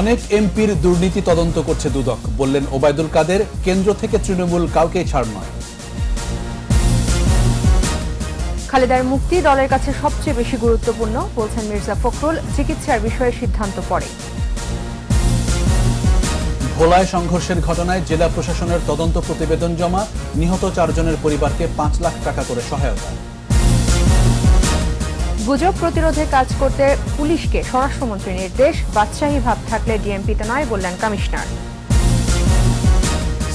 অনেক এমপির দুর্নীতি তদন্ত করছে দুদক বললেন ওবায়দুল কাদের কেন্দ্র থেকে তৃণমূল কাউকেই ছাড় নয় খালেদার মুক্তি দলের কাছে সবচেয়ে বেশি গুরুত্বপূর্ণ বলছেন মির্জা ফখরুল চিকিৎসার বিষয়ে সিদ্ধান্ত পড়ে ভোলায় সংঘর্ষের ঘটনায় জেলা প্রশাসনের তদন্ত প্রতিবেদন জমা নিহত চারজনের পরিবারকে পাঁচ লাখ টাকা করে সহায়তা গুজব প্রতিরোধে কাজ করতে পুলিশকে স্বরাষ্ট্রমন্ত্রীর নির্দেশ বাদশাহী ভাব থাকলে ডিএমপিতে নয় বললেন কমিশনার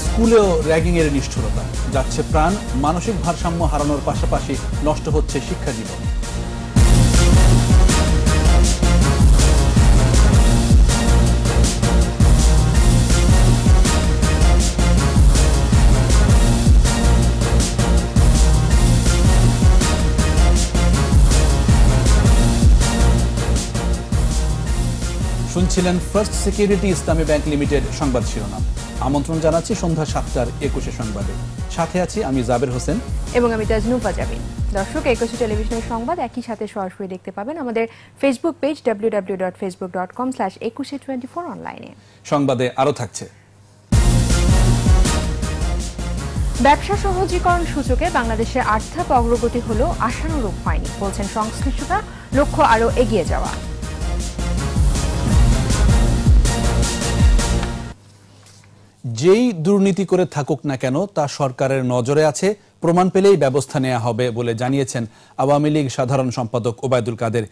স্কুলেও র্যাগিং এর নিষ্ঠুরতা যাচ্ছে প্রাণ মানসিক ভারসাম্য হারানোর পাশাপাশি নষ্ট হচ্ছে শিক্ষা জীবন শুনছিলেন ফার্স্ট সিকিউরিটি ইসলামী ব্যাংক লিমিটেড সংবাদ শিরোনাম আমন্ত্রণ জানাচ্ছি সন্ধ্যা সাতটার একুশে সংবাদে সাথে আছি আমি জাবের হোসেন এবং আমি তাজনুপা জামিন দর্শক একুশে টেলিভিশনের সংবাদ একই সাথে সরাসরি দেখতে পাবেন আমাদের Facebook page W W dot Facebook dot com slash Ekushey twenty four অনলাইনে সংবাদে আরও থাকছে ব্যবসা সহজীকরণ সূচকে বাংলাদেশের আর্থিক অগ্রগতি হল আশানুরূপ হয়নি বলছেন সংশ্লিষ্টরা লক্ষ্য আরও এগিয়ে যাওয়া যেই দুর্নীতি করে থাকুক না কেন তা সরকারের নজরে আছে প্রমাণ পেলেই ব্যবস্থা নেওয়া হবে বলে জানিয়েছেন আওয়ামী লীগ সাধারণ সম্পাদক ওবায়দুল কাদের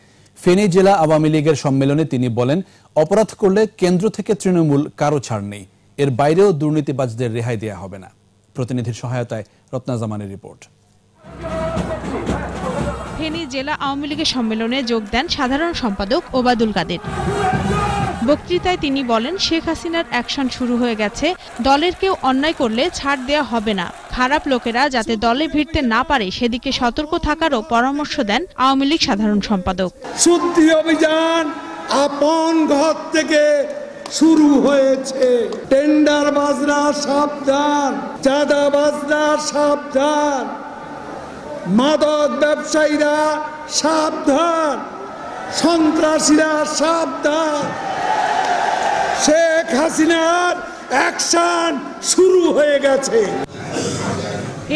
ফেনী জেলা আওয়ামী লীগের সম্মেলনে তিনি বলেন অপরাধ করলে কেন্দ্র থেকে তৃণমূল কারো ছাড় নেই এর বাইরেও দুর্নীতিবাজদের রেহাই দেয়া হবে না প্রতিনিধির সহায়তায় রত্নাজামানের রিপোর্ট ফেনী জেলা আওয়ামী লীগের সম্মেলনে যোগ দেন সাধারণ সম্পাদক ওবায়দুল কাদের বক্তৃতায় তিনি বলেন শেখ হাসিনার অ্যাকশন শুরু হয়ে গেছে দলের কেউ অন্যায় করলে ছাড় দেয়া হবে না খারাপ লোকেরা যাতে দলে ভিড়তে না পারে সেদিকে সতর্ক থাকারও পরামর্শ দেন আওয়ামী লীগ সাধারণ সম্পাদক শুদ্ধি অভিযান আপন ঘর থেকে শুরু হয়েছে টেন্ডার বাজরা সাবধান চাঁদা বাজরা সাবধান মাদক ব্যবসায়ীরা সাবধান সন্ত্রাসীরা সাবধান শেখ হাসিনার অ্যাকশন শুরু হয়ে গেছে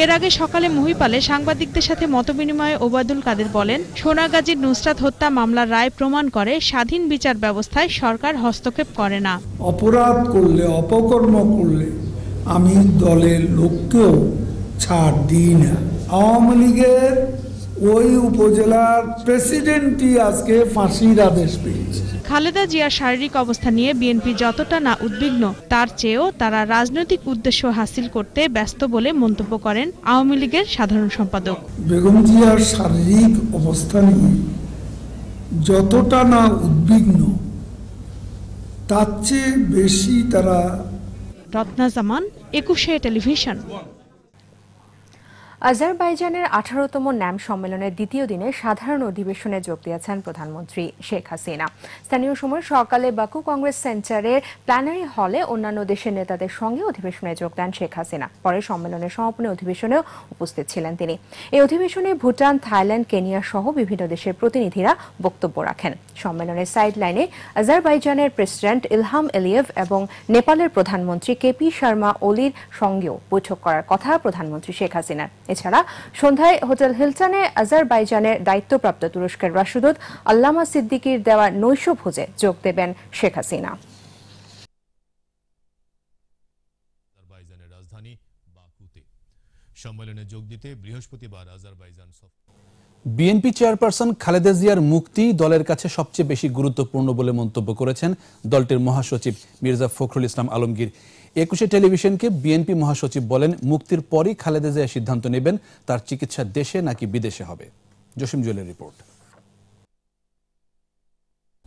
এর আগে সকালে মহিপালে সাংবাদিকদের সাথে মতবিনিময়ে ওবায়দুল কাদের বলেন সোনাগাজীর নুসরাত হত্যা মামলার রায় প্রমাণ করে স্বাধীন বিচার ব্যবস্থায় সরকার হস্তক্ষেপ করে না অপরাধ করলে অপকর্ম করলে আমি দলের লোককেও ছাড় দিই না আওয়ামী লীগের ওই উপজেলার প্রেসিডেন্টই আজকে ফাঁসির আদেশ পেয়েছে খালেদা জিয়ার শারীরিক অবস্থা নিয়ে বিএনপি যতটা না উদ্বিগ্ন তার চেয়েও তারা রাজনৈতিক উদ্দেশ্য হাসিল করতে ব্যস্ত বলে মন্তব্য করেন আওয়ামী লীগের সাধারণ সম্পাদক বেগম জিয়ার শারীরিক অবস্থা নিয়ে যতটা না উদ্বিগ্ন তার চেয়ে বেশি তারা রত্না জামান একুশে টেলিভিশন আজারবাইজানের আঠারোতম ন্যাম সম্মেলনের দ্বিতীয় দিনে সাধারণ অধিবেশনে যোগ দিয়েছেন প্রধানমন্ত্রী শেখ হাসিনা স্থানীয় সময় সকালে বাকু কংগ্রেস সেন্টারের প্ল্যানারি হলে অন্যান্য দেশের নেতাদের সঙ্গে অধিবেশনে যোগ দেন শেখ হাসিনা পরে সম্মেলনের সমাপনী অধিবেশনেও উপস্থিত ছিলেন তিনি এই অধিবেশনে ভুটান থাইল্যান্ড কেনিয়া সহ বিভিন্ন দেশের প্রতিনিধিরা বক্তব্য রাখেন সম্মেলনের সাইড লাইনে আজারবাইজানের প্রেসিডেন্ট ইলহাম এলিয়েভ এবং নেপালের প্রধানমন্ত্রী কেপি শর্মা ওলির সঙ্গেও বৈঠক করার কথা প্রধানমন্ত্রী শেখ হাসিনার এছাড়া সন্ধ্যায় হোটেল হিলটনে আজারবাইজানের দায়িত্বপ্রাপ্ত তুরস্কের রাষ্ট্রদূত আল্লামা সিদ্দিকির দেওয়া নৈশ ভোজে যোগ দেবেন শেখ হাসিনা সম্মেলনে যোগ দিতে বৃহস্পতিবার আজারবাইজান বিএনপি চেয়ারপারসন খালেদা জিয়ার মুক্তি দলের কাছে সবচেয়ে বেশি গুরুত্বপূর্ণ বলে মন্তব্য করেছেন দলটির মহাসচিব মির্জা ফখরুল ইসলাম আলমগীর একুশে টেলিভিশনকে বিএনপি মহাসচিব বলেন মুক্তির পরই খালেদা জিয়া সিদ্ধান্ত নেবেন তার চিকিৎসা দেশে নাকি বিদেশে হবে জসিম জুয়েলের রিপোর্ট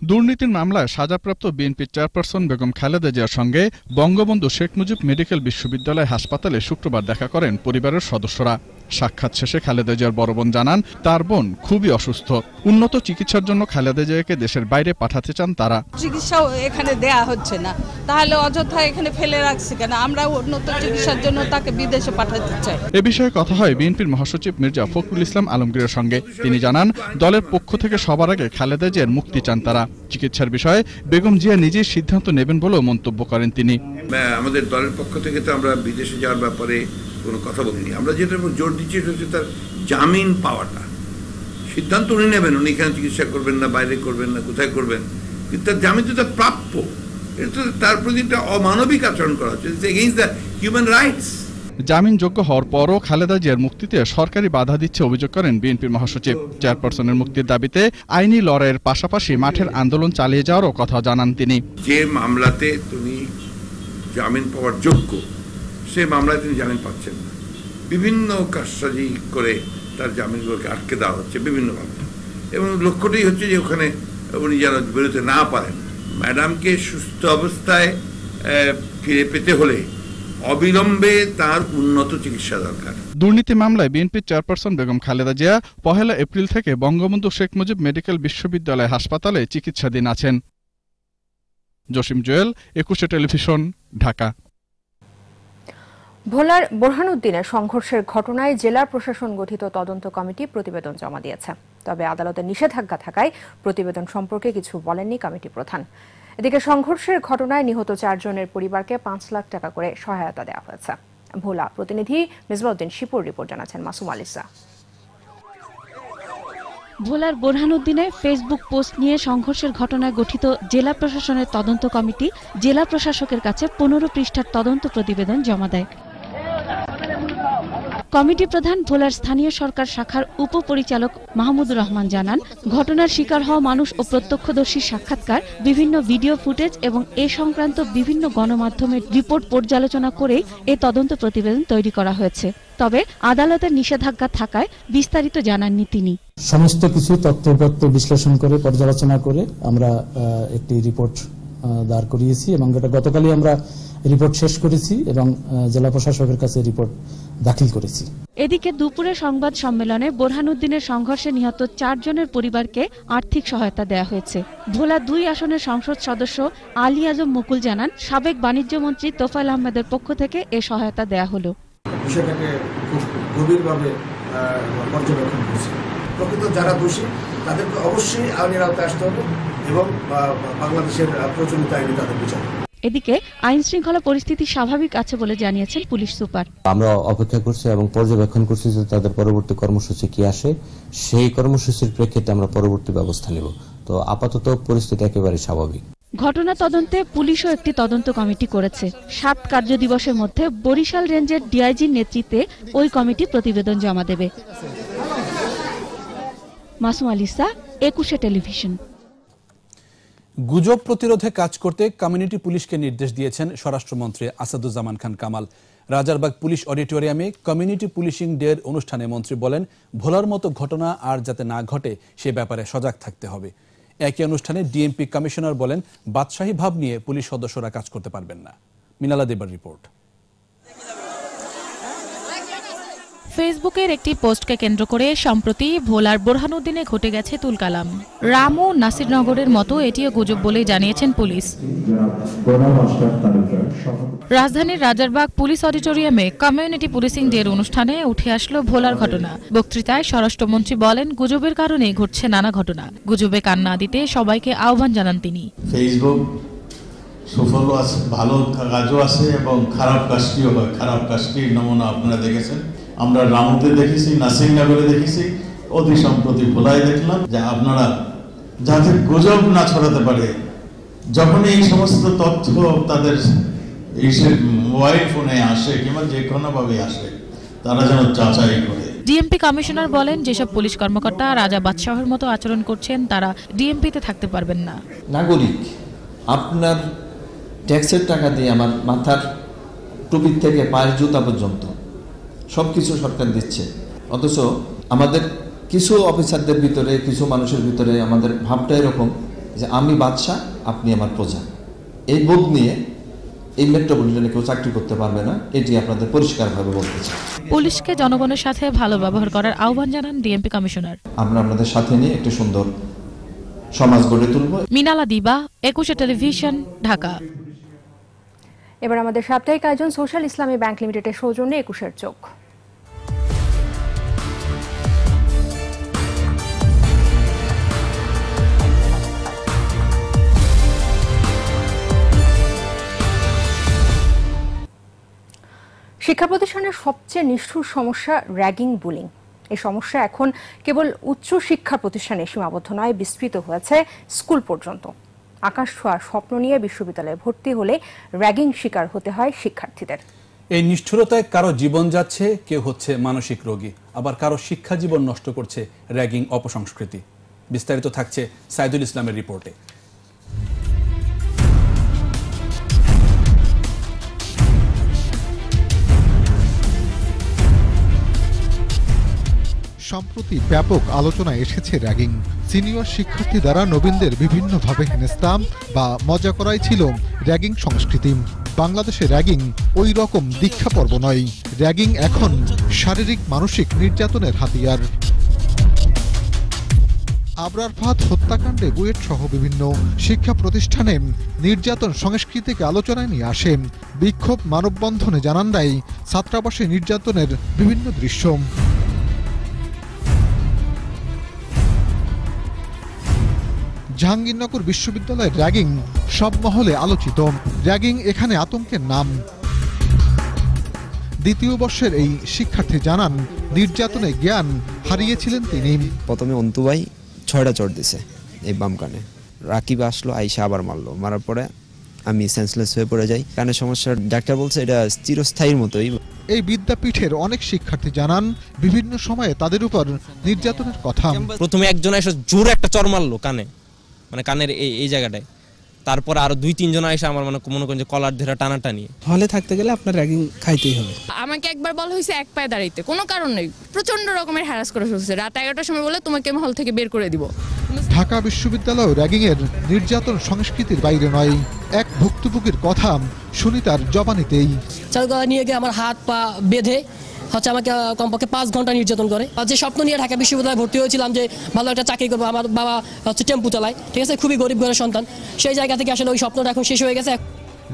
দুর্নীতির মামলায় সাজাপ্রাপ্ত বিএনপির চেয়ারপারসন বেগম খালেদা জিয়ার সঙ্গে বঙ্গবন্ধু শেখ মুজিব মেডিকেল বিশ্ববিদ্যালয় হাসপাতালে শুক্রবার দেখা করেন পরিবারের সদস্যরা সাক্ষাৎ শেষে খালেদা জিয়ার বড় বোন জানান তার বোন খুবই অসুস্থ উন্নত চিকিৎসার জন্য খালেদা জিয়াকে দেশের বাইরে পাঠাতে চান তারা চিকিৎসা এখানে দেয়া হচ্ছে না তাহলে অযথা এখানে ফেলে রাখছি কেন আমরা উন্নত চিকিৎসার জন্য তাকে বিদেশে পাঠাতে চাই এ বিষয়ে কথা হয় বিএনপির মহাসচিব মির্জা ফখরুল ইসলাম আলমগীরের সঙ্গে তিনি জানান দলের পক্ষ থেকে সবার আগে খালেদা জিয়ার মুক্তি চান তারা চিকিৎসার বিষয়ে বেগম জিয়া নিজেই সিদ্ধান্ত নেবেন বলেও মন্তব্য করেন তিনি হ্যাঁ, আমাদের দলের পক্ষ থেকে তো আমরা বিদেশে যাওয়ার ব্যাপারে কোনো কথা বলিনি আমরা যেটার উপর জোর দিচ্ছি সেটা হচ্ছে তার জামিন পাওয়াটা সিদ্ধান্ত উনি নেবেন উনি এখানে চিকিৎসা করবেন না বাইরে করবেন না কোথায় করবেন কিন্তু তার জামিন তো তার প্রাপ্য এটা তার প্রতি একটা অমানবিক আচরণ করা হচ্ছে এগেইনস্ট দ্য হিউম্যান রাইটস জামিন যোগ্য হওয়ার পরও খালেদা জিয়ার মুক্তিতে সরকারি বাধা দিচ্ছে অভিযোগ করেন বিএনপির মহাসচিব চেয়ারপারসনের মুক্তির দাবিতে আইনি লড়াইয়ের পাশাপাশি মাঠের আন্দোলন চালিয়ে যাওয়ারও কথা জানান তিনি যে মামলাতে তুমি জামিন পাওয়ার যোগ্য সে মামলায় তিনি জামিন পাচ্ছেন না বিভিন্ন কাজসাজি করে তার জামিনগুলোকে আটকে দেওয়া হচ্ছে বিভিন্নভাবে এবং লক্ষ্যটাই হচ্ছে যে ওখানে উনি যেন বেরোতে না পারেন ম্যাডামকে সুস্থ অবস্থায় ফিরে পেতে হলে অবিলম্বে তার উন্নত চিকিৎসা দরকার দুর্নীতি মামলায় বিএনপির চেয়ারপারসন বেগম খালেদা জিয়া পহেলা এপ্রিল থেকে বঙ্গবন্ধু শেখ মুজিব মেডিকেল বিশ্ববিদ্যালয় হাসপাতালে চিকিৎসাধীন আছেন জসিম জোয়েল একুশে টেলিভিশন ঢাকা ভোলার বোরহানুদ্দিনের সংঘর্ষের ঘটনায় জেলা প্রশাসন গঠিত তদন্ত কমিটি প্রতিবেদন জমা দিয়েছে তবে আদালতে নিষেধাজ্ঞা থাকায় প্রতিবেদন সম্পর্কে কিছু বলেননি কমিটি প্রধান এদিকে সংঘর্ষের ঘটনায় নিহত চারজনের পরিবারকে পাঁচ লাখ টাকা করে সহায়তা দেওয়া হয়েছে ভোলা প্রতিনিধি মিজবাউদ্দিন শিপুর রিপোর্ট জানাচ্ছেন মাসুম আলিসা ভোলার বোরহানুদ্দিনে ফেসবুক পোস্ট নিয়ে সংঘর্ষের ঘটনায় গঠিত জেলা প্রশাসনের তদন্ত কমিটি জেলা প্রশাসকের কাছে পনেরো পৃষ্ঠার তদন্ত প্রতিবেদন জমা দেয় কমিটি প্রধান ভোলার স্থানীয় সরকার শাখার উপপরিচালক মাহমুদুর রহমান জানান ঘটনার শিকার হওয়া মানুষ ও প্রত্যক্ষদর্শীর সাক্ষাৎকার বিভিন্ন ভিডিও ফুটেজ এবং এ সংক্রান্ত বিভিন্ন গণমাধ্যমের রিপোর্ট পর্যালোচনা করেই এ তদন্ত প্রতিবেদন তৈরি করা হয়েছে তবে আদালতের নিষেধাজ্ঞা থাকায় বিস্তারিত জানাননি তিনি সমস্ত কিছু তথ্য বিশ্লেষণ করে পর্যালোচনা করে আমরা একটি রিপোর্ট দাঁড় করিয়েছি এবং এটা গতকালই আমরা রিপোর্ট শেষ করেছি এবং জেলা প্রশাসকের কাছে রিপোর্ট দাখিল করেছি এদিকে দুপুরে সংবাদ সম্মেলনে বোরহানুদ্দিনের সংঘর্ষে নিহত চারজনের পরিবারকে আর্থিক সহায়তা দেয়া হয়েছে ভোলা দুই আসনের সংসদ সদস্য আলী আজম মুকুল জানান সাবেক বাণিজ্যমন্ত্রী তোফাল আহমেদের পক্ষ থেকে এ সহায়তা দেয়া হলো বিষয়টাকে খুব গভীরভাবে পর্যবেক্ষণ করছি প্রকৃত যারা দোষী তাদেরকে অবশ্যই আইনের আওতায় আসতে হবে এবং বাংলাদেশের প্রচলিত আইনে তাদের বিচার এদিকে আইন শৃঙ্খলা পরিস্থিতি স্বাভাবিক আছে বলে জানিয়েছেন পুলিশ সুপার আমরা অপেক্ষা করছি এবং পর্যবেক্ষণ করছি যে তাদের পরবর্তী কর্মসূচি কি আসে সেই কর্মসূচির প্রেক্ষিতে আমরা পরবর্তী ব্যবস্থা নেব তো আপাতত পরিস্থিতি একেবারে স্বাভাবিক ঘটনা তদন্তে পুলিশও একটি তদন্ত কমিটি করেছে সাত কার্য দিবসের মধ্যে বরিশাল রেঞ্জের ডিআইজির নেতৃত্বে ওই কমিটি প্রতিবেদন জমা দেবে মাসুম আলিসা একুশে টেলিভিশন গুজব প্রতিরোধে কাজ করতে কমিউনিটি পুলিশকে নির্দেশ দিয়েছেন স্বরাষ্ট্রমন্ত্রী আসাদুজ্জামান খান কামাল রাজারবাগ পুলিশ অডিটোরিয়ামে কমিউনিটি পুলিশিং ডের অনুষ্ঠানে মন্ত্রী বলেন ভোলার মতো ঘটনা আর যাতে না ঘটে সে ব্যাপারে সজাগ থাকতে হবে একই অনুষ্ঠানে ডিএমপি কমিশনার বলেন বাদশাহী ভাব নিয়ে পুলিশ সদস্যরা কাজ করতে পারবেন না মিনালা দেবার রিপোর্ট ফেসবুকের একটি পোস্টকে কেন্দ্র করে সম্প্রতি ভোলার বোরহানুদ্দিনে ঘটে গেছে তুলকালাম রাম ও নাসিরনগরের মতো এটিও গুজব বলেই জানিয়েছেন পুলিশ রাজধানীর রাজারবাগ পুলিশ অডিটোরিয়ামে কমিউনিটি পুলিশিং ডের অনুষ্ঠানে উঠে আসলো ভোলার ঘটনা বক্তৃতায় স্বরাষ্ট্রমন্ত্রী বলেন গুজবের কারণে ঘটছে নানা ঘটনা গুজবে কান না দিতে সবাইকে আহ্বান জানান তিনি ফেসবুক সুফলও আছে ভালো কাজও আছে এবং খারাপ কাজটিও হয় খারাপ কাজটির নমুনা আপনারা দেখেছেন আমরা রামুতে দেখেছি নাসিরনগরে দেখেছি অতি সম্প্রতি ভোলায় দেখলাম যে আপনারা যাতে গুজব না ছড়াতে পারে যখন এই সমস্ত তথ্য তাদের মোবাইল ফোনে আসে কিংবা যে কোনোভাবে আসে তারা যেন যাচাই করে ডিএমপি কমিশনার বলেন যেসব পুলিশ কর্মকর্তা রাজা বাদশাহের মতো আচরণ করছেন তারা ডিএমপিতে থাকতে পারবেন না নাগরিক আপনার ট্যাক্সের টাকা দিয়ে আমার মাথার টুপির থেকে পায়ের জুতা পর্যন্ত সব কিছু সরকার দিচ্ছে অথচ আমাদের কিছু অফিসারদের ভিতরে কিছু মানুষের ভিতরে আমাদের ভাবটা এরকম যে আমি বাদশাহ আপনি আমার প্রজা এই বোধ নিয়ে এই মেট্রোপলিটনে কেউ চাকরি করতে পারবে না এটি আপনাদের পরিষ্কারভাবে বলতে চাই পুলিশকে জনগণের সাথে ভালো ব্যবহার করার আহ্বান জানান ডিএমপি কমিশনার আমরা আপনাদের সাথে নিয়ে একটি সুন্দর সমাজ গড়ে তুলব মিনালা দিবা একুশে টেলিভিশন ঢাকা এবার আমাদের সাপ্তাহিক আয়োজন সোশ্যাল ইসলামী ব্যাংক লিমিটেডের সৌজন্যে একুশের চোখ শিক্ষা প্রতিষ্ঠানের সবচেয়ে নিষ্ঠুর সমস্যা র্যাগিং বুলিং এই সমস্যা এখন কেবল উচ্চ শিক্ষা প্রতিষ্ঠানে সীমাবদ্ধ নয় বিস্তৃত হয়েছে স্কুল পর্যন্ত আকাশ ছোঁয়া স্বপ্ন নিয়ে বিশ্ববিদ্যালয়ে ভর্তি হলে র্যাগিং শিকার হতে হয় শিক্ষার্থীদের এই নিষ্ঠুরতায় কারো জীবন যাচ্ছে কেউ হচ্ছে মানসিক রোগী আবার কারো শিক্ষা জীবন নষ্ট করছে র্যাগিং অপসংস্কৃতি বিস্তারিত থাকছে সাইদুল ইসলামের রিপোর্টে সম্প্রতি ব্যাপক আলোচনায় এসেছে র্যাগিং সিনিয়র শিক্ষার্থী দ্বারা নবীনদের বিভিন্নভাবে হেনেস্তাম বা মজা করাই ছিল র্যাগিং সংস্কৃতি বাংলাদেশে র্যাগিং ওই রকম দীক্ষা পর্ব নয় র্যাগিং এখন শারীরিক মানসিক নির্যাতনের হাতিয়ার আবরার ফাত হত্যাকাণ্ডে বুয়েট সহ বিভিন্ন শিক্ষা প্রতিষ্ঠানে নির্যাতন সংস্কৃতিকে আলোচনায় নিয়ে আসে বিক্ষোভ মানববন্ধনে জানান দেয় ছাত্রাবাসে নির্যাতনের বিভিন্ন দৃশ্য জাহাঙ্গীরনগর বিশ্ববিদ্যালয়ের র্যাগিং সব মহলে আলোচিত র্যাগিং এখানে আতঙ্কের নাম দ্বিতীয় বর্ষের এই শিক্ষার্থী জানান নির্যাতনে জ্ঞান হারিয়েছিলেন তিনি প্রথমে অন্তুবাই ছয়টা চড় দিছে এই বাম কানে রাকিব আসলো আইসা আবার মারলো মারার পরে আমি সেন্সলেস হয়ে পড়ে যাই কানে সমস্যা ডাক্তার বলছে এটা চিরস্থায়ীর মতোই এই বিদ্যাপীঠের অনেক শিক্ষার্থী জানান বিভিন্ন সময়ে তাদের উপর নির্যাতনের কথা প্রথমে একজন এসে জোর একটা চর মারলো কানে মানে কানের এই এই জায়গাটায় তারপর আরো দুই তিনজন এসে আমার মানে মনে করেন যে কলার টানা টানি হলে থাকতে গেলে আপনার র্যাগিং খাইতেই হবে আমাকে একবার বলা হয়েছে এক পায়ে দাঁড়াইতে কোনো কারণ নেই প্রচন্ড রকমের হ্যারাস করে ফেলছে রাত এগারোটার সময় বলে তোমাকে আমি হল থেকে বের করে দিব ঢাকা বিশ্ববিদ্যালয় র্যাগিং এর নির্যাতন সংস্কৃতির বাইরে নয় এক ভুক্তভোগীর কথা শুনি তার জবানিতেই চালগাওয়া নিয়ে গিয়ে আমার হাত পা বেঁধে হচ্ছে আমাকে কমপক্ষে পাঁচ ঘন্টা নির্যাতন করে যে স্বপ্ন নিয়ে ঢাকা বিশ্ববিদ্যালয়ে ভর্তি হয়েছিলাম যে ভালো একটা চাকরি করবো আমার বাবা হচ্ছে টেম্পু চালায় ঠিক আছে খুবই গরিব ঘরের সন্তান সেই জায়গা থেকে আসলে ওই স্বপ্নটা এখন শেষ হয়ে গেছে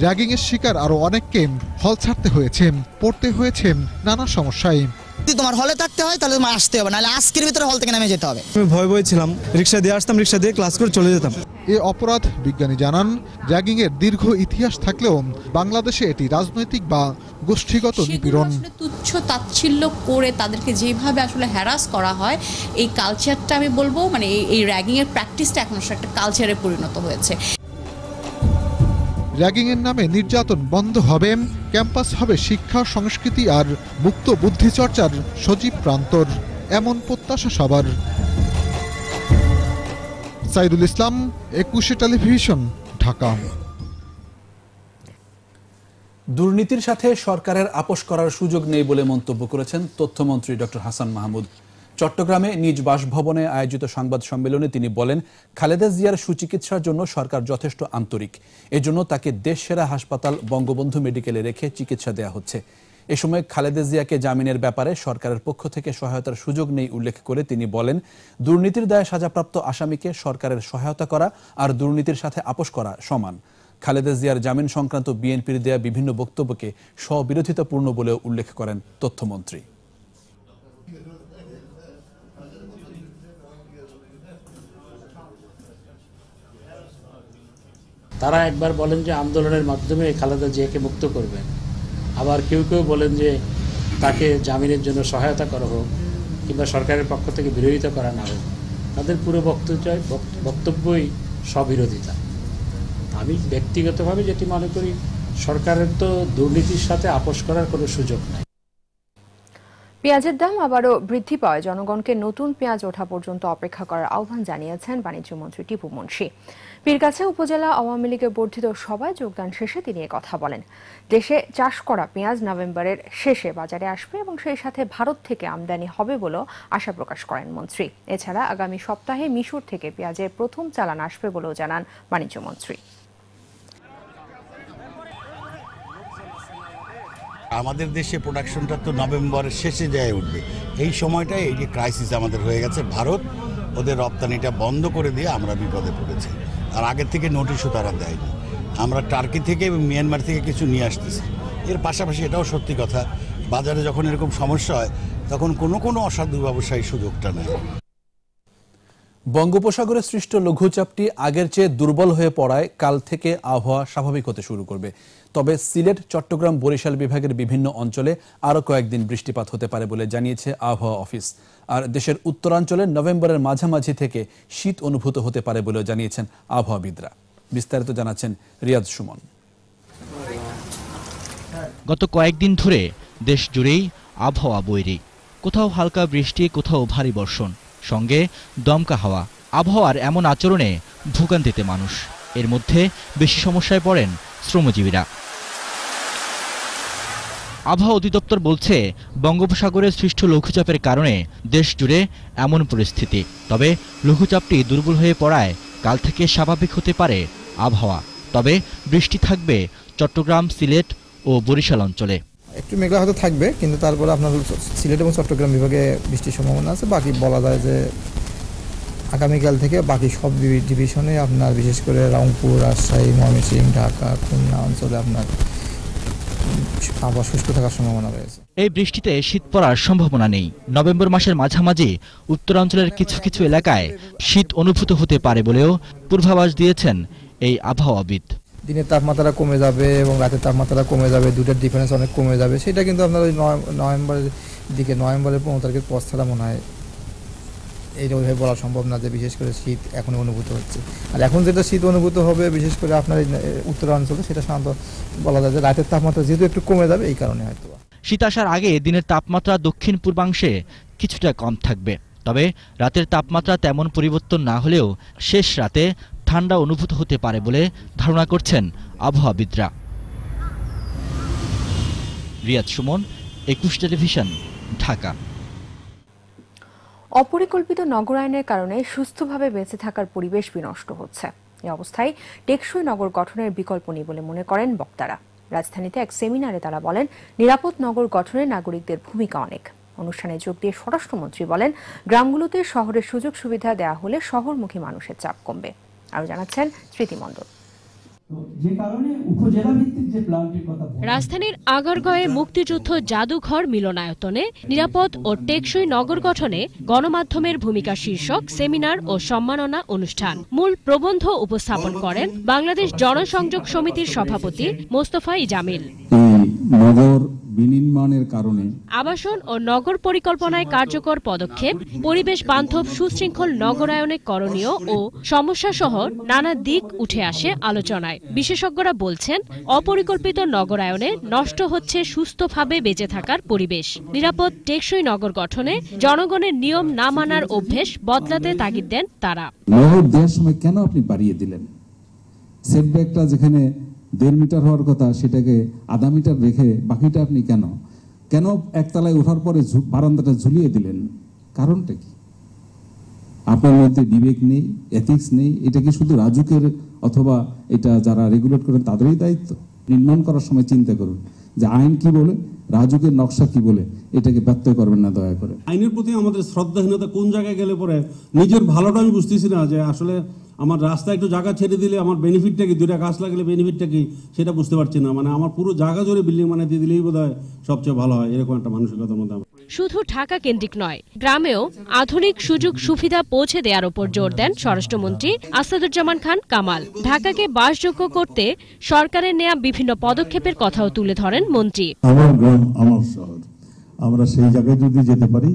র্যাগিংয়ের শিকার আরো অনেককে হল ছাড়তে হয়েছে পড়তে হয়েছে নানা সমস্যায় যদি তোমার হলে থাকতে হয় তাহলে তোমার আসতে হবে নাহলে আজকের ভিতরে হল থেকে নেমে যেতে হবে আমি ভয় ভয় ছিলাম রিক্সা দিয়ে আসতাম রিক্সা দিয়ে ক্লাস করে চলে যেতাম এ অপরাধ বিজ্ঞানী জানান র্যাগিংয়ের দীর্ঘ ইতিহাস থাকলেও বাংলাদেশে এটি রাজনৈতিক বা গোষ্ঠীগত নিপীড়ন তুচ্ছ তাচ্ছিল্য করে তাদেরকে যেভাবে আসলে হ্যারাস করা হয় এই কালচারটা আমি বলবো মানে এই র্যাগিংয়ের প্র্যাকটিসটা এখন একটা কালচারে পরিণত হয়েছে র্যাগিং এর নামে নির্যাতন বন্ধ হবে ক্যাম্পাস হবে শিক্ষা সংস্কৃতি আর মুক্ত বুদ্ধি চর্চার সজীব প্রান্তর এমন প্রত্যাশা সবার সাইদুল ইসলাম একুশে টেলিভিশন ঢাকা দুর্নীতির সাথে সরকারের আপোষ করার সুযোগ নেই বলে মন্তব্য করেছেন তথ্যমন্ত্রী ডক্টর হাসান মাহমুদ চট্টগ্রামে নিজ বাসভবনে আয়োজিত সংবাদ সম্মেলনে তিনি বলেন খালেদা জিয়ার সুচিকিৎসার জন্য সরকার যথেষ্ট আন্তরিক এজন্য তাকে দেশসেরা হাসপাতাল বঙ্গবন্ধু মেডিকেলে রেখে চিকিৎসা দেয়া হচ্ছে এ সময় খালেদা জিয়াকে জামিনের ব্যাপারে সরকারের পক্ষ থেকে সহায়তার সুযোগ নেই উল্লেখ করে তিনি বলেন দুর্নীতির দায়ে সাজাপ্রাপ্ত আসামিকে সরকারের সহায়তা করা আর দুর্নীতির সাথে আপোষ করা সমান খালেদা জিয়ার জামিন সংক্রান্ত বিএনপির দেয়া বিভিন্ন বক্তব্যকে স্ববিরোধিতাপূর্ণ বলেও উল্লেখ করেন তথ্যমন্ত্রী তারা একবার বলেন যে আন্দোলনের মাধ্যমে খালেদা জিয়াকে মুক্ত করবেন আবার কেউ কেউ বলেন যে তাকে জামিনের জন্য সহায়তা করা হোক কিংবা সরকারের পক্ষ থেকে বিরোধিতা করা না হোক তাদের পুরো বক্তব্য বক্তব্যই স্ববিরোধিতা আমি ব্যক্তিগতভাবে যেটি মনে করি সরকারের তো দুর্নীতির সাথে আপোষ করার কোনো সুযোগ নাই পেঁয়াজের দাম আবারও বৃদ্ধি পাওয়ায় জনগণকে নতুন পেঁয়াজ ওঠা পর্যন্ত অপেক্ষা করার আহ্বান জানিয়েছেন বাণিজ্যমন্ত্রী টিপু মুন্সী পীরগাছা উপজেলা আওয়ামী লীগের বর্ধিত সভায় যোগদান শেষে তিনি কথা বলেন দেশে চাষ করা পেঁয়াজ নভেম্বরের শেষে বাজারে আসবে এবং সেই সাথে ভারত থেকে আমদানি হবে বলেও আশা প্রকাশ করেন মন্ত্রী এছাড়া আগামী সপ্তাহে মিশর থেকে পেঁয়াজের প্রথম চালান আসবে বলেও জানান বাণিজ্য মন্ত্রী আমাদের দেশে প্রোডাকশনটা তো নভেম্বরের শেষে যায় উঠবে এই সময়টায় এই যে ক্রাইসিস আমাদের হয়ে গেছে ভারত ওদের রপ্তানিটা বন্ধ করে দিয়ে আমরা বিপদে পড়েছি আর আগের থেকে নোটিশও তারা দেয়নি আমরা টার্কি থেকে এবং মিয়ানমার থেকে কিছু নিয়ে আসতেছি এর পাশাপাশি এটাও সত্যি কথা বাজারে যখন এরকম সমস্যা হয় তখন কোনো কোনো অসাধু ব্যবসায়ী সুযোগটা নেয় বঙ্গোপসাগরে সৃষ্ট লঘুচাপটি আগের চেয়ে দুর্বল হয়ে পড়ায় কাল থেকে আবহাওয়া স্বাভাবিক হতে শুরু করবে তবে সিলেট চট্টগ্রাম বরিশাল বিভাগের বিভিন্ন অঞ্চলে আরও কয়েকদিন বৃষ্টিপাত হতে পারে বলে জানিয়েছে আবহাওয়া অফিস আর দেশের উত্তরাঞ্চলে নভেম্বরের মাঝামাঝি থেকে শীত অনুভূত হতে পারে বলেও জানিয়েছেন আবহাওয়াবিদরা বিস্তারিত জানাচ্ছেন রিয়াজ সুমন গত কয়েকদিন ধরে দেশ জুড়েই আবহাওয়া বৈরী কোথাও হালকা বৃষ্টি কোথাও ভারী বর্ষণ সঙ্গে দমকা হাওয়া আবহাওয়ার এমন আচরণে ভোগান্তিতে মানুষ এর মধ্যে বেশি সমস্যায় পড়েন শ্রমজীবীরা আবহাওয়া অধিদপ্তর বলছে বঙ্গোপসাগরে সৃষ্ট লঘুচাপের কারণে দেশ জুড়ে এমন পরিস্থিতি তবে লঘুচাপটি দুর্বল হয়ে পড়ায় কাল থেকে স্বাভাবিক হতে পারে আবহাওয়া তবে বৃষ্টি থাকবে চট্টগ্রাম সিলেট ও বরিশাল অঞ্চলে একটু মেঘলা হয়তো থাকবে কিন্তু তারপরে আপনার সিলেট এবং চট্টগ্রাম বিভাগে বৃষ্টির সম্ভাবনা আছে বাকি বলা যায় যে আগামীকাল থেকে বাকি সব ডিভিশনে আপনার বিশেষ করে রংপুর রাজশাহী ময়মনসিংহ ঢাকা খুলনা অঞ্চলে আপনার থাকার সম্ভাবনা রয়েছে এই বৃষ্টিতে শীত পড়ার সম্ভাবনা নেই নভেম্বর মাসের মাঝামাঝি উত্তরাঞ্চলের কিছু কিছু এলাকায় শীত অনুভূত হতে পারে বলেও পূর্বাভাস দিয়েছেন এই আবহাওয়াবিদ দিনের তাপমাত্রা কমে যাবে এবং রাতের তাপমাত্রা কমে যাবে দুটার ডিফারেন্স অনেক কমে যাবে সেটা কিন্তু আপনার ওই নভেম্বরের দিকে নভেম্বরের পনেরো তারিখের পর ছাড়া মনে হয় এইভাবে বলা সম্ভব না যে বিশেষ করে শীত এখন অনুভূত হচ্ছে আর এখন যেটা শীত অনুভূত হবে বিশেষ করে আপনার উত্তরাঞ্চলে সেটা সাধারণত বলা যায় যে রাতের তাপমাত্রা যেহেতু একটু কমে যাবে এই কারণে হয়তো শীত আসার আগে দিনের তাপমাত্রা দক্ষিণ পূর্বাংশে কিছুটা কম থাকবে তবে রাতের তাপমাত্রা তেমন পরিবর্তন না হলেও শেষ রাতে ঠান্ডা অনুভূত হতে পারে বলে ধারণা করছেন আবহাওয়াবিদরা রিয়াদ সুমন একুশ টেলিভিশন ঢাকা অপরিকল্পিত নগরায়নের কারণে সুস্থভাবে বেঁচে থাকার পরিবেশ বিনষ্ট হচ্ছে এ অবস্থায় টেকসই নগর গঠনের বিকল্প নেই বলে মনে করেন বক্তারা রাজধানীতে এক সেমিনারে তারা বলেন নিরাপদ নগর গঠনে নাগরিকদের ভূমিকা অনেক অনুষ্ঠানে যোগ দিয়ে স্বরাষ্ট্রমন্ত্রী বলেন গ্রামগুলোতে শহরের সুযোগ সুবিধা দেওয়া হলে শহরমুখী মানুষের চাপ কমবে আরও জানাচ্ছেন স্মৃতিমণ্ডল রাজধানীর আগারগয়ে মুক্তিযুদ্ধ জাদুঘর মিলনায়তনে নিরাপদ ও টেকসই নগর গঠনে গণমাধ্যমের ভূমিকা শীর্ষক সেমিনার ও সম্মাননা অনুষ্ঠান মূল প্রবন্ধ উপস্থাপন করেন বাংলাদেশ জনসংযোগ সমিতির সভাপতি মোস্তফা ইজামিল বিনির্মাণের কারণে আবাসন ও নগর পরিকল্পনায় কার্যকর পদক্ষেপ পরিবেশ বান্ধব সুশৃঙ্খল নগরায়নে করণীয় ও সমস্যা সহ নানা দিক উঠে আসে আলোচনায় বিশেষজ্ঞরা বলছেন অপরিকল্পিত নগরায়নে নষ্ট হচ্ছে সুস্থভাবে বেঁচে থাকার পরিবেশ নিরাপদ টেকসই নগর গঠনে জনগণের নিয়ম না মানার অভ্যেস বদলাতে তাগিদ দেন তারা নগর দেওয়ার সময় কেন আপনি বাড়িয়ে দিলেন সেটব্যাকটা যেখানে দেড় মিটার হওয়ার কথা সেটাকে আধা মিটার রেখে বাকিটা আপনি কেন কেন একতলায় ওঠার পরে বারান্দাটা ঝুলিয়ে দিলেন কারণটা কি আপনার মধ্যে বিবেক নেই এথিক্স নেই এটা কি শুধু রাজুকের অথবা এটা যারা রেগুলেট করেন তাদেরই দায়িত্ব নির্মাণ করার সময় চিন্তা করুন যে আইন কি বলে রাজুকের নকশা কি বলে এটাকে ব্যর্থ করবেন না দয়া করে আইনের প্রতি আমাদের শ্রদ্ধাহীনতা কোন জায়গায় গেলে পরে নিজের ভালোটা আমি বুঝতেছি না যে আসলে আমার রাস্তায় একটু জায়গা ছেড়ে দিলে আমার বেনিফিটটা কি দুটা গাছ লাগলে বেনিফিটটা কি সেটা বুঝতে পারছি না মানে আমার পুরো জায়গা জুড়ে বিল্ডিং মানে দিয়ে দিলেই বোধ সবচেয়ে ভালো হয় এরকম একটা মানসিকতার মধ্যে আমার শুধু ঢাকা কেন্দ্রিক নয় গ্রামেও আধুনিক সুযোগ সুবিধা পৌঁছে দেওয়ার উপর জোর দেন স্বরাষ্ট্রমন্ত্রী আসাদুজ্জামান খান কামাল ঢাকাকে বাসযোগ্য করতে সরকারের নেয়া বিভিন্ন পদক্ষেপের কথাও তুলে ধরেন মন্ত্রী আমার গ্রাম আমার শহর আমরা সেই জায়গায় যদি যেতে পারি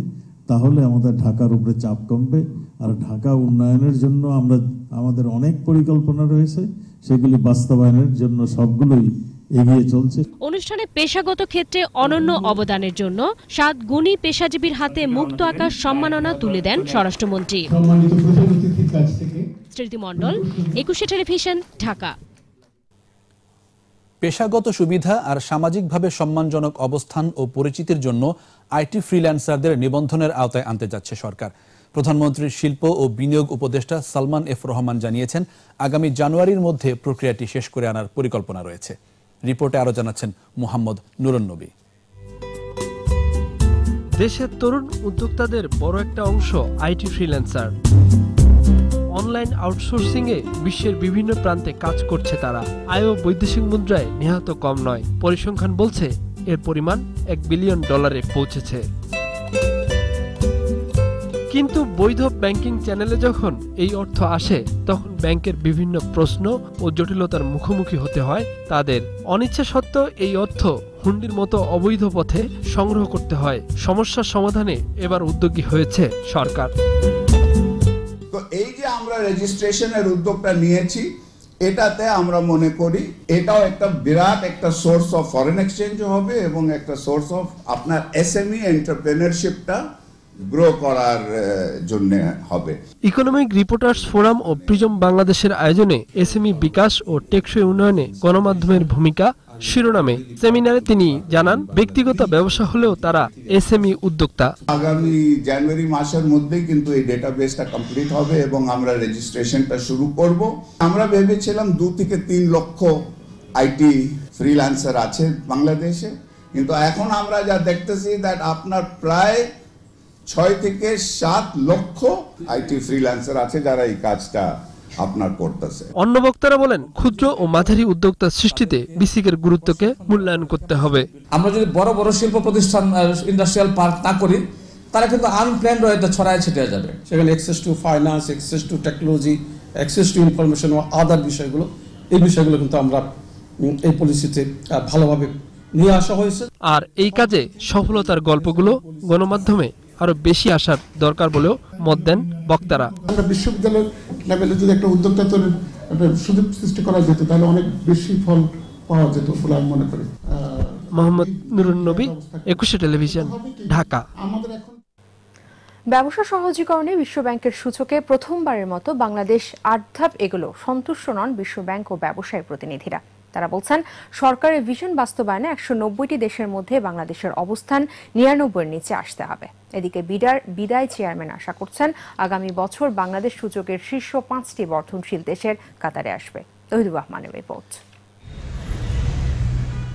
তাহলে আমাদের ঢাকার উপরে চাপ কমবে আর ঢাকা উন্নয়নের জন্য আমরা আমাদের অনেক পরিকল্পনা রয়েছে সেগুলি বাস্তবায়নের জন্য সবগুলোই এগিয়ে চলছে অনুষ্ঠানে পেশাগত ক্ষেত্রে অনন্য অবদানের জন্য সাত গুণী পেশাজীবীর হাতে মুক্ত আকার সম্মাননা তুলে দেন স্বরাষ্ট্রমন্ত্রী স্মৃতি একুশে টেলিভিশন ঢাকা পেশাগত সুবিধা আর সামাজিকভাবে সম্মানজনক অবস্থান ও পরিচিতির জন্য আইটি ফ্রিল্যান্সারদের নিবন্ধনের আওতায় আনতে যাচ্ছে সরকার প্রধানমন্ত্রীর শিল্প ও বিনিয়োগ উপদেষ্টা সালমান এফ রহমান জানিয়েছেন আগামী জানুয়ারির মধ্যে প্রক্রিয়াটি শেষ করে আনার পরিকল্পনা রয়েছে রিপোর্টে আরও জানাচ্ছেন মোহাম্মদ নবী দেশের তরুণ উদ্যোক্তাদের বড় একটা অংশ আইটি ফ্রিল্যান্সার অনলাইন আউটসোর্সিং এ বিশ্বের বিভিন্ন প্রান্তে কাজ করছে তারা আয়ও বৈদেশিক মুদ্রায় নিহত কম নয় পরিসংখ্যান বলছে এর পরিমাণ এক বিলিয়ন ডলারে পৌঁছেছে কিন্তু বৈধ ব্যাংকিং চ্যানেলে যখন এই অর্থ আসে তখন ব্যাংকের বিভিন্ন প্রশ্ন ও জটিলতার মুখোমুখি হতে হয় তাদের অনিচ্ছা সত্ত্বেও এই অর্থ হুন্ডির মতো অবৈধ পথে সংগ্রহ করতে হয় সমস্যার সমাধানে এবার উদ্যোগী হয়েছে সরকার রেজিস্ট্রেশনের উদ্যোগটা নিয়েছি এটাতে আমরা মনে করি এটাও একটা বিরাট একটা সোর্স অফ ফরেন এক্সচেঞ্জ হবে এবং একটা সোর্স অফ আপনার এসএমই এন্টারপ্রেনারশিপটা গ্রো করার জন্য হবে ইকোনমিক রিপোর্টার্স ফোরাম ও প্রিজম বাংলাদেশের আয়োজনে এসএমই e বিকাশ ও টেকসই উন্নয়নে গণমাধ্যমের ভূমিকা শিরোনামে সেমিনারে তিনি জানান ব্যক্তিগত ব্যবসা হলেও তারা এসএমই উদ্যোক্তা আগামী জানুয়ারি মাসের মধ্যেই কিন্তু এই ডেটাবেসটা কমপ্লিট হবে এবং আমরা রেজিস্ট্রেশনটা শুরু করব আমরা ভেবেছিলাম দু থেকে তিন লক্ষ আইটি ফ্রিল্যান্সার আছে বাংলাদেশে কিন্তু এখন আমরা যা দেখতেছি দ্যাট আপনার প্রায় ছয় থেকে সাত লক্ষ আইটি ফ্রিল্যান্সার আছে যারা এই কাজটা আপনার করতেছে অন্য বক্তারা বলেন ক্ষুদ্র ও মাঝারি উদ্যোক্তা সৃষ্টিতে বিসিকের গুরুত্বকে মূল্যায়ন করতে হবে আমরা যদি বড় বড় শিল্প প্রতিষ্ঠান ইন্ডাস্ট্রিয়াল পার্ক না করি তারা কিন্তু আনপ্ল্যান্ড হয়তো ছড়ায় ছিটিয়ে যাবে সেখানে access to finance access to technology access to information ও আদার বিষয়গুলো এই বিষয়গুলো কিন্তু আমরা এই পলিসিতে ভালোভাবে নিয়ে আসা হয়েছে আর এই কাজে সফলতার গল্পগুলো গণমাধ্যমে আরো বেশি আসার দরকার বলেও মত দেন বক্তারা বিশ্ববিদ্যালয়ের লেভেলে যদি একটা উদ্যোক্তা তৈরি সুযোগ সৃষ্টি করা যেত তাহলে অনেক বেশি ফল পাওয়া যেত বলে আমি মনে করি মোহাম্মদ নুরুন নবী একুশে টেলিভিশন ঢাকা ব্যবসা সহজীকরণে বিশ্বব্যাংকের সূচকে প্রথমবারের মতো বাংলাদেশ আট ধাপ এগুলো সন্তুষ্ট নন বিশ্বব্যাংক ও ব্যবসায়ী প্রতিনিধিরা তারা বলছেন সরকারের ভিশন বাস্তবায়নে একশো নব্বইটি দেশের মধ্যে বাংলাদেশের অবস্থান নিরানব্বইয়ের নিচে আসতে হবে এদিকে বিডার বিদায় চেয়ারম্যান আশা করছেন আগামী বছর বাংলাদেশ সূচকের শীর্ষ পাঁচটি বর্ধনশীল দেশের কাতারে আসবে তহিদুর রহমানের রিপোর্ট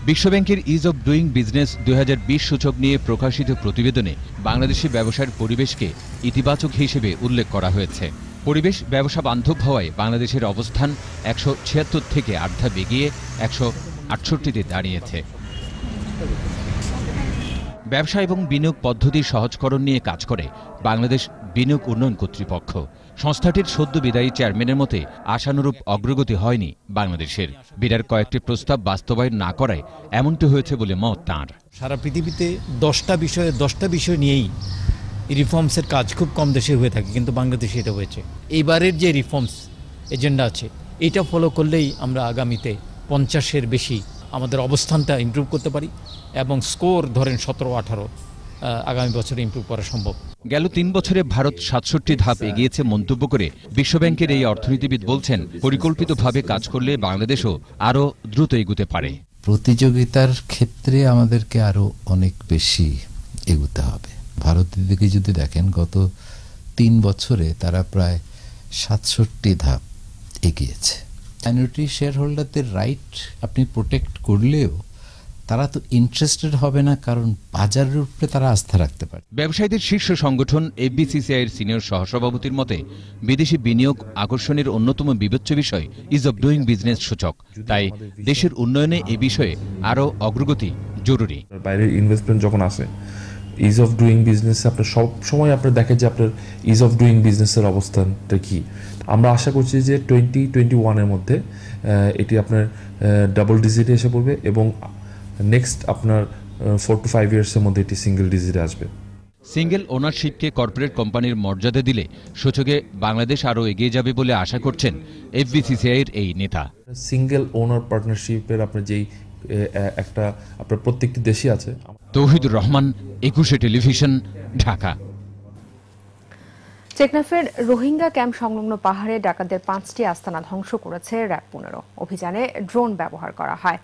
বিশ্বব্যাংকের ইজ অব ডুইং বিজনেস দুই সূচক নিয়ে প্রকাশিত প্রতিবেদনে বাংলাদেশি ব্যবসার পরিবেশকে ইতিবাচক হিসেবে উল্লেখ করা হয়েছে পরিবেশ ব্যবসা বান্ধব হওয়ায় বাংলাদেশের অবস্থান একশো ছিয়াত্তর থেকে আর্ধা বেগিয়ে একশো আটষট্টিতে দাঁড়িয়েছে ব্যবসা এবং বিনিয়োগ পদ্ধতি সহজকরণ নিয়ে কাজ করে বাংলাদেশ বিনিয়োগ উন্নয়ন কর্তৃপক্ষ সংস্থাটির সদ্য বিদায়ী চেয়ারম্যানের মতে আশানুরূপ অগ্রগতি হয়নি বাংলাদেশের বিরার কয়েকটি প্রস্তাব বাস্তবায়ন না করায় এমনটি হয়েছে বলে মত তাঁর সারা পৃথিবীতে দশটা বিষয়ে দশটা বিষয় নিয়েই রিফর্মসের কাজ খুব কম দেশে হয়ে থাকে কিন্তু বাংলাদেশে এটা হয়েছে এইবারের যে রিফর্মস এজেন্ডা আছে এটা ফলো করলেই আমরা আগামীতে পঞ্চাশের বেশি আমাদের অবস্থানটা ইম্প্রুভ করতে পারি এবং স্কোর ধরেন সতেরো আঠারো আগামী বছরে ইম্প্রুভ করা সম্ভব গেল তিন বছরে ভারত সাতষট্টি ধাপ এগিয়েছে মন্তব্য করে বিশ্বব্যাংকের এই অর্থনীতিবিদ বলছেন পরিকল্পিতভাবে কাজ করলে বাংলাদেশও আরও দ্রুত এগুতে পারে প্রতিযোগিতার ক্ষেত্রে আমাদেরকে আরও অনেক বেশি এগুতে হবে ভারতের দিকে যদি দেখেন গত তিন বছরে তারা প্রায় সাতষট্টি ধাপ এগিয়েছে মাইনরিটি শেয়ার হোল্ডারদের রাইট আপনি প্রোটেক্ট করলেও তারা তো ইন্টারেস্টেড হবে না কারণ বাজারের উপরে তারা আস্থা রাখতে পারে ব্যবসায়ীদের শীর্ষ সংগঠন এফবিসিসিআই এর সিনিয়র সহসভাপতির মতে বিদেশি বিনিয়োগ আকর্ষণের অন্যতম বিবেচ্য বিষয় ইজ অব ডুইং বিজনেস সূচক তাই দেশের উন্নয়নে এ বিষয়ে আরও অগ্রগতি জরুরি বাইরের ইনভেস্টমেন্ট যখন আসে ইজ অফ ডুইং বিজনেস আপনার সব সময় আপনার দেখেন যে আপনার ইজ অফ ডুইং বিজনেসের অবস্থানটা কী আমরা আশা করছি যে টোয়েন্টি টোয়েন্টি ওয়ানের মধ্যে এটি আপনার ডাবল ডিজিটে এসে পড়বে এবং নেক্সট আপনার ফোর টু ফাইভ ইয়ার্সের মধ্যে এটি সিঙ্গেল ডিজিটে আসবে সিঙ্গেল ওনারশিপকে কর্পোরেট কোম্পানির মর্যাদা দিলে সূচকে বাংলাদেশ আরও এগিয়ে যাবে বলে আশা করছেন এফবিসিসিআইয়ের এই নেতা সিঙ্গেল ওনার পার্টনারশিপের আপনার যেই একটা আপনার প্রত্যেকটি দেশই আছে তৌহিদুর রহমান একুশে টেলিভিশন ঢাকা টেকনাফের রোহিঙ্গা ক্যাম্প সংলগ্ন পাহাড়ে ডাকাতদের পাঁচটি আস্তানা ধ্বংস করেছে র্যাব পনেরো অভিযানে ড্রোন ব্যবহার করা হয়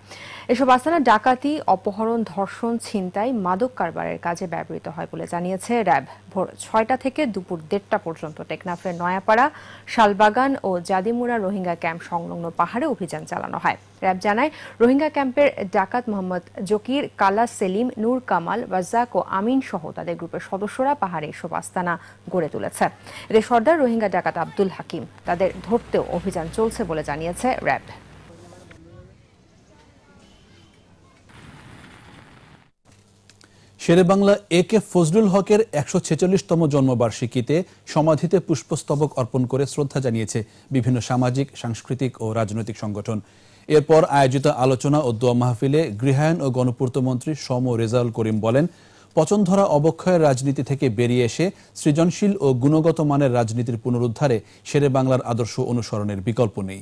এসব আস্তানা ডাকাতি অপহরণ ধর্ষণ ছিনতাই মাদক কারবারের কাজে ব্যবহৃত হয় বলে জানিয়েছে র্যাব ভোর ছয়টা থেকে দুপুর দেড়টা পর্যন্ত টেকনাফের নয়াপাড়া শালবাগান ও জাদিমুরা রোহিঙ্গা ক্যাম্প সংলগ্ন পাহাড়ে অভিযান চালানো হয় র্যাব জানায় রোহিঙ্গা ক্যাম্পের ডাকাত মোহাম্মদ জকির কালা সেলিম নূর কামাল রাজ্জাক ও আমিন সহ তাদের গ্রুপের সদস্যরা পাহাড়ে এসব আস্তানা গড়ে তুলেছে এদের সর্দার রোহিঙ্গা ডাকাত আব্দুল হাকিম তাদের ধরতেও অভিযান চলছে বলে জানিয়েছে RAB Sher-e-Bangla A K Fazlul হকের একশো ছেচল্লিশতম জন্মবার্ষিকীতে সমাধিতে পুষ্পস্তবক অর্পণ করে শ্রদ্ধা জানিয়েছে বিভিন্ন সামাজিক সাংস্কৃতিক ও রাজনৈতিক সংগঠন এরপর আয়োজিত আলোচনা ও দোয়া মাহফিলে গৃহায়ণ ও গণপূর্তমন্ত্রী সম রেজাউল করিম বলেন পচনধরা অবক্ষয়ের রাজনীতি থেকে বেরিয়ে এসে সৃজনশীল ও গুণগত মানের রাজনীতির পুনরুদ্ধারে শেরে বাংলার আদর্শ অনুসরণের বিকল্প নেই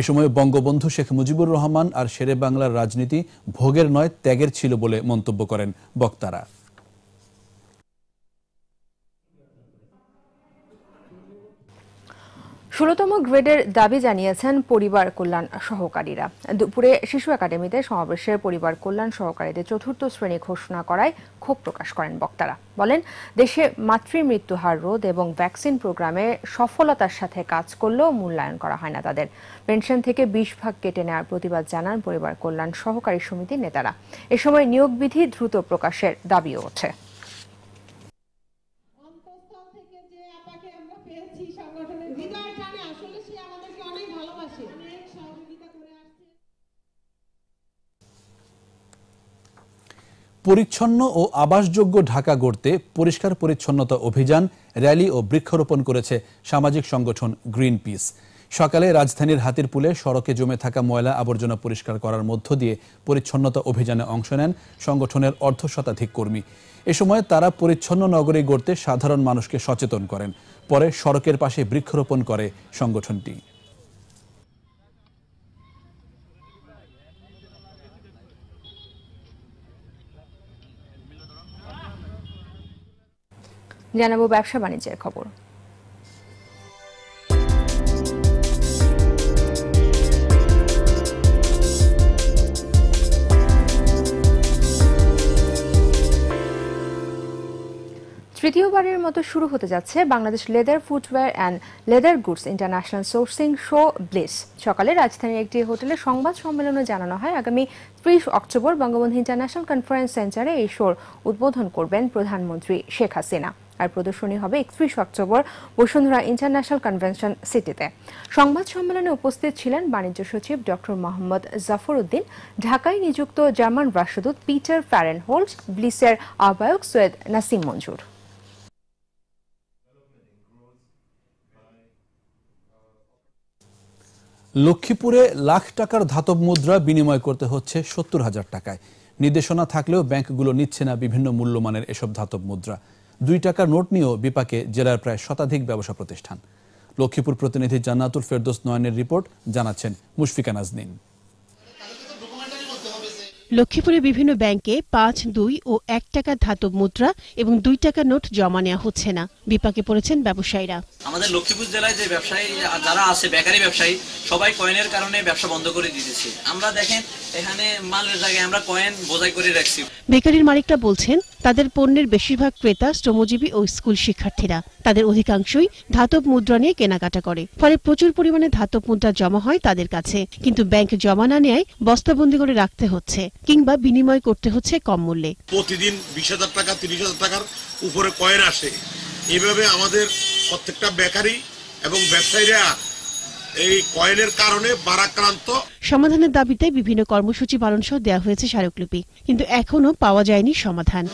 এ সময় বঙ্গবন্ধু শেখ মুজিবুর রহমান আর শেরে বাংলার রাজনীতি ভোগের নয় ত্যাগের ছিল বলে মন্তব্য করেন বক্তারা ষোলতম গ্রেডের দাবি জানিয়েছেন পরিবার কল্যাণ সহকারীরা দুপুরে শিশু একাডেমিতে সমাবেশে পরিবার কল্যাণ সহকারীদের চতুর্থ শ্রেণী ঘোষণা করায় ক্ষোভ প্রকাশ করেন বক্তারা বলেন দেশে মৃত্যু হার রোধ এবং ভ্যাকসিন প্রোগ্রামে সফলতার সাথে কাজ করলেও মূল্যায়ন করা হয় না তাদের পেনশন থেকে বিশ ভাগ কেটে নেওয়ার প্রতিবাদ জানান পরিবার কল্যাণ সহকারী সমিতির নেতারা এ সময় নিয়োগ বিধি দ্রুত প্রকাশের দাবিও ওঠে পরিচ্ছন্ন ও আবাসযোগ্য ঢাকা গড়তে পরিষ্কার পরিচ্ছন্নতা অভিযান র্যালি ও বৃক্ষরোপণ করেছে সামাজিক সংগঠন গ্রিন পিস সকালে রাজধানীর হাতিরপুলে সড়কে জমে থাকা ময়লা আবর্জনা পরিষ্কার করার মধ্য দিয়ে পরিচ্ছন্নতা অভিযানে অংশ নেন সংগঠনের অর্ধ শতাধিক কর্মী এ সময় তারা পরিচ্ছন্ন নগরী গড়তে সাধারণ মানুষকে সচেতন করেন পরে সড়কের পাশে বৃক্ষরোপণ করে সংগঠনটি জানাবো ব্যবসা বাণিজ্যের খবর তৃতীয়বারের মতো শুরু হতে যাচ্ছে Bangladesh leather footwear and leather goods international sourcing show ব্লিস সকালে রাজধানীর একটি হোটেলে সংবাদ সম্মেলনে জানানো হয় আগামী ত্রিশ অক্টোবর বঙ্গবন্ধু ইন্টারন্যাশনাল কনফারেন্স সেন্টারে এই শোর উদ্বোধন করবেন প্রধানমন্ত্রী শেখ হাসিনা আর প্রদর্শনী হবে একত্রিশ অক্টোবর বসুন্ধরা ইন্টারন্যাশনাল কনভেনশন সিটিতে সংবাদ সম্মেলনে উপস্থিত ছিলেন বাণিজ্য সচিব ডক্টর মোহাম্মদ জাফর উদ্দিন ঢাকায় নিযুক্ত জার্মান রাষ্ট্রদূত পিটার ফ্যারেন হোল্ড ব্লিসের আহ্বায়ক সৈয়দ নাসিম মঞ্জুর লক্ষ্মীপুরে লাখ টাকার ধাতব মুদ্রা বিনিময় করতে হচ্ছে সত্তর হাজার টাকায় নির্দেশনা থাকলেও ব্যাংকগুলো নিচ্ছে না বিভিন্ন মূল্যমানের এসব ধাতব মুদ্রা দুই টাকার নোট নিয়েও বিপাকে জেলার প্রায় শতাধিক ব্যবসা প্রতিষ্ঠান লক্ষ্মীপুর প্রতিনিধি জান্নাতুল ফেরদোস নয়নের রিপোর্ট জানাচ্ছেন মুশফিকা নাজনীন লক্ষ্মীপুরে বিভিন্ন ব্যাংকে পাঁচ দুই ও এক টাকার ধাতব মুদ্রা এবং দুই টাকার নোট জমা নেওয়া হচ্ছে না বিপাকে পড়েছেন ব্যবসায়ীরা আমাদের লক্ষ্মীপুর জেলায় যে ব্যবসায়ী যারা আছে বেকারি ব্যবসায়ী সবাই কয়েনের কারণে ব্যবসা বন্ধ করে দিতেছে আমরা দেখেন এখানে মালের জায়গায় আমরা কয়েন বোঝাই করে রাখছি বেকারির মালিকরা বলছেন তাদের পণ্যের বেশিরভাগ ক্রেতা শ্রমজীবী ও স্কুল শিক্ষার্থীরা তাদের অধিকাংশই ধাতব মুদ্রা নিয়ে কেনাকাটা করে ফলে প্রচুর পরিমাণে ধাতব মুদ্রা জমা হয় তাদের কাছে কিন্তু ব্যাংক জমা না নেয় বস্তাবন্দি করে রাখতে হচ্ছে কিংবা বিনিময় করতে হচ্ছে কম মূল্যে প্রতিদিন বিশ হাজার টাকা তিরিশ হাজার টাকার উপরে কয়েন আসে এভাবে আমাদের প্রত্যেকটা বেকারি এবং ব্যবসায়ীরা এই কয়েনের কারণে বারাক্রান্ত সমাধানের দাবিতে বিভিন্ন কর্মসূচি পালন সহ দেওয়া হয়েছে স্মারকলিপি কিন্তু এখনো পাওয়া যায়নি সমাধান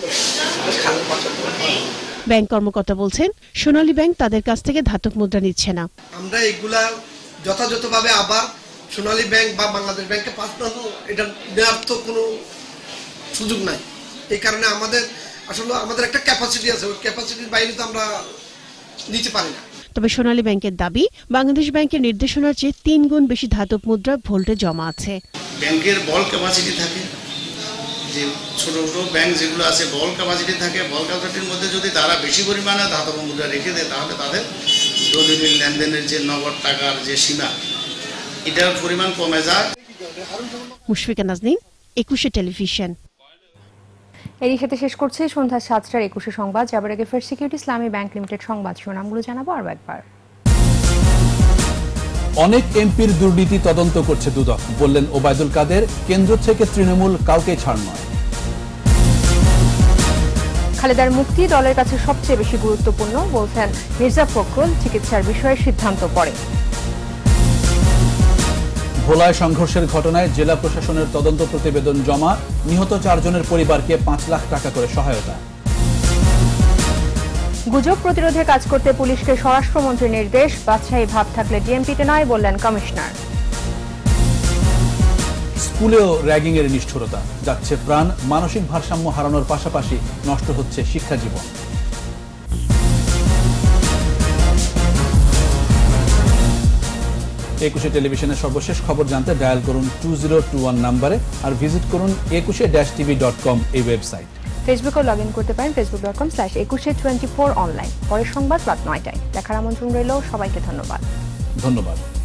ব্যাংক কর্মকর্তা বলছেন সোনালী ব্যাংক তাদের কাছ থেকে ধাতব মুদ্রা নিচ্ছে না আমরা এগুলা যথাযথভাবে আবার সোনালী ব্যাংক বা বাংলাদেশ ব্যাংকে পাঠানো এটা নেওয়ার তো কোনো সুযোগ নাই এই কারণে আমাদের আসলে আমাদের একটা ক্যাপাসিটি আছে ওই ক্যাপাসিটির বাইরে তো আমরা নিতে পারি না তবে সোনালী ব্যাংকের দাবি বাংলাদেশ ব্যাংকের নির্দেশনার চেয়ে তিন গুণ বেশি ধাতব মুদ্রা ভোল্টে জমা আছে ব্যাংকের বল ক্যাপাসিটি থাকে যে ছোট ছোট ব্যাংক যেগুলো আছে বল ক্যাপাসিটি থাকে বল ক্যাপাসিটির মধ্যে যদি তারা বেশি পরিমাণে ধাতব মুদ্রা রেখে দেয় তাহলে তাদের দৈনন্দিন লেনদেনের যে নগদ টাকার যে সীমা এটার পরিমাণ কমে যায় মুশফিকা নাজনীন একুশে টেলিভিশন এরই সাথে শেষ করছে সন্ধ্যা সাতটার একুশে সংবাদ যাবার আগে ফার্স্ট সিকিউরিটি ইসলামী ব্যাংক লিমিটেড সংবাদ শিরোনামগুলো জানাবো আরও একবার অনেক এমপির দুর্নীতি তদন্ত করছে দুদক বললেন ওবায়দুল কাদের কেন্দ্র থেকে তৃণমূল কাউকে ছাড় নয় খালেদার মুক্তি দলের কাছে সবচেয়ে বেশি গুরুত্বপূর্ণ বলছেন মির্জা ফখরুল চিকিৎসার বিষয়ে সিদ্ধান্ত পড়ে ভোলায় সংঘর্ষের ঘটনায় জেলা প্রশাসনের তদন্ত প্রতিবেদন জমা নিহত চারজনের পরিবারকে পাঁচ লাখ টাকা করে সহায়তা গুজব প্রতিরোধে কাজ করতে পুলিশকে স্বরাষ্ট্রমন্ত্রীর নির্দেশ বাদশাহী ভাব থাকলে ডিএমপিতে নয় বললেন কমিশনার স্কুলেও র্যাগিং এর নিষ্ঠুরতা যাচ্ছে প্রাণ মানসিক ভারসাম্য হারানোর পাশাপাশি নষ্ট হচ্ছে শিক্ষা জীবন একুশে টেলিভিশনের সর্বশেষ খবর জানতে ডায়াল করুন টু জিরো টু ওয়ান নাম্বারে আর ভিজিট করুন একুশে ড্যাশ টিভি ডট কম এই ওয়েবসাইট ফেসবুকেও লগ ইন করতে পারেন Facebook dot com slash Ekushey twenty four online পরের সংবাদ রাত নয়টায় দেখার আমন্ত্রণ রইল সবাইকে ধন্যবাদ ধন্যবাদ